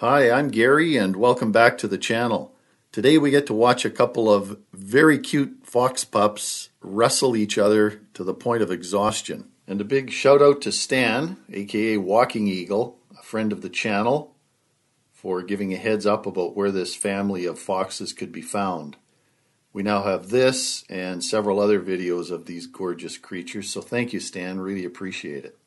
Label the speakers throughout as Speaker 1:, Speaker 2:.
Speaker 1: Hi, I'm Gary and welcome back to the channel. Today we get to watch a couple of very cute fox pups wrestle each other to the point of exhaustion. And a big shout out to Stan, aka Walking Eagle, a friend of the channel, for giving a heads up about where this family of foxes could be found. We now have this and several other videos of these gorgeous creatures, so thank
Speaker 2: you Stan, really appreciate it.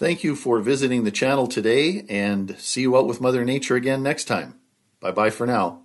Speaker 2: Thank you for visiting the channel
Speaker 3: today and see you out with Mother Nature again next time. Bye bye for now.